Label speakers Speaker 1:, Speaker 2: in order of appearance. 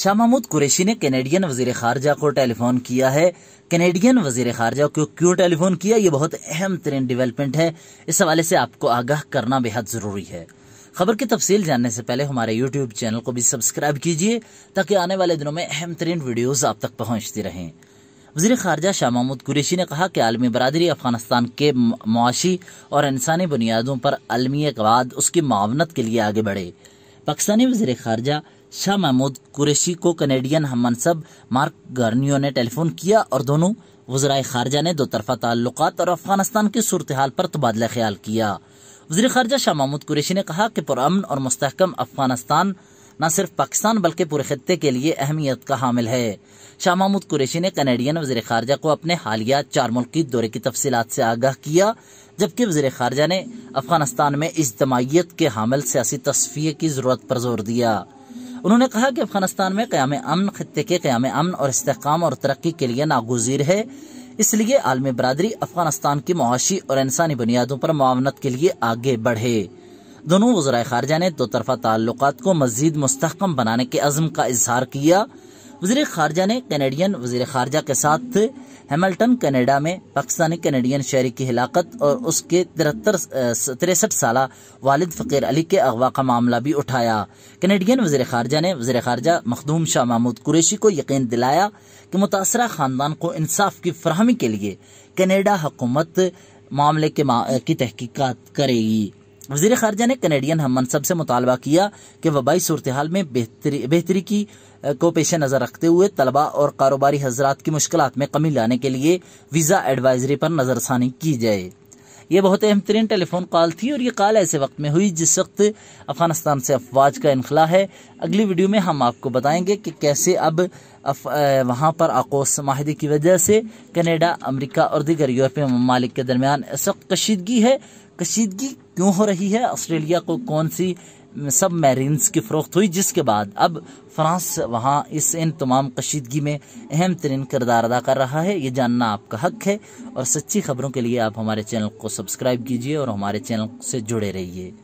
Speaker 1: शाह महमूद कुरैशी ने कैनेडियन वजीर खारजा को टेलीफोन किया है कैनेडियन वजीर खारजा को क्यों टेलीफोन किया ये बहुत अहम तरीन डेवलपमेंट है इस हवाले से आपको आगाह करना बेहद ज़रूरी है खबर की तफसील जानने से पहले हमारे यूट्यूब चैनल को भी सब्सक्राइब कीजिए ताकि आने वाले दिनों में अहम तरीन वीडियोज़ आप तक पहुँचती रहें वजी खारजा शाह महमूद कुरेशी ने कहा कि आलमी बरदरी अफगानिस्तान के मुआशी और इंसानी बुनियादों पर अलमी बाद उसकी मावनत के लिए आगे बढ़े पाकिस्तानी वजी खारजा शाह महमूद कुरैशी को कनेडियन हम मनसब मार्क गर्नियो ने टेलीफोन किया और दोनों वजराय खारजा ने दो तरफा ताल्लुक और अफगानिस्तान की सूरत हाल पर तबादला ख्याल किया वजी खारजा शाह महमूद कुरैशी ने कहा कि पुरान और मुस्तकम अफगानिस्तान न सिर्फ पाकिस्तान बल्कि पूरे खत्े के लिए अहमियत का हामिल है शाह महमूद कुरेशी ने कनेडियन वजी खारजा को अपने हालिया चार मुल्की दौरे की तफसीत से आगाह किया जबकि वजर खारजा ने अफगानिस्तान में इजतमाहीत के हामिल सियासी तस्फी की जरूरत पर जोर दिया उन्होंने कहा कि अफगानिस्तान में क्याम अमन खत्े के क्याम अमन और इसकाम और तरक्की के लिए नागजीर है इसलिए आलमी बरदरी अफगानिस्तान की मुआशी और इंसानी बुनियादों पर मामनत के लिए आगे बढ़े दोनों वजरा खारजा ने दो तरफा ताल्लुक को मजीद मुस्तकम बनाने के अजम का इजहार किया वजीर खारजा ने कैनेडियन वजीर खारजा के साथ हेमल्टन कनाडा में पाकिस्तानी कैनेडियन शहरी की हिलात और उसके तिरहत्तर तिरसठ साल वालिद फ़कीर अली के अगवा का मामला भी उठाया कैनेडियन वजीर खारजा ने वजीर खारजा मखदूम शाह महमूद कुरेशी को यकीन दिलाया कि मुतासर ख़ानदान को इंसाफ की फरहमी के लिए कनेडा हुकूमत मामले के मा, की तहकीकत करेगी वजीर खारजा ने कनेडियन हम मनसब से मुतालबा किया कि वबाई सूरत हाल में बेहतरी बेहतरी की को पेश नज़र रखते हुए तलबा और कारोबारी हजरात की मुश्किल में कमी लाने के लिए वीज़ा एडवाइजरी पर नज़रसानी की जाए ये बहुत अहम तरीन टेलीफोन कॉल थी और ये कॉल ऐसे वक्त में हुई जिस वक्त अफगानिस्तान से अफवाज का इनखला है अगली वीडियो में हम आपको बताएंगे कि कैसे अब वहाँ पर आकोस माहदे की वजह से कनेडा अमरीका और दीगर यूरोपीय ममालिक के दरमियान इस वक्त कशीदगी है कशीदगी क्यों हो रही है ऑस्ट्रेलिया को कौन सी सब मेरीन्स की फरोख्त हुई जिसके बाद अब फ्रांस वहाँ इस इन तमाम कशीदगी में अहम तरीन किरदार अदा कर रहा है ये जानना आपका हक है और सच्ची खबरों के लिए आप हमारे चैनल को सब्सक्राइब कीजिए और हमारे चैनल से जुड़े रहिए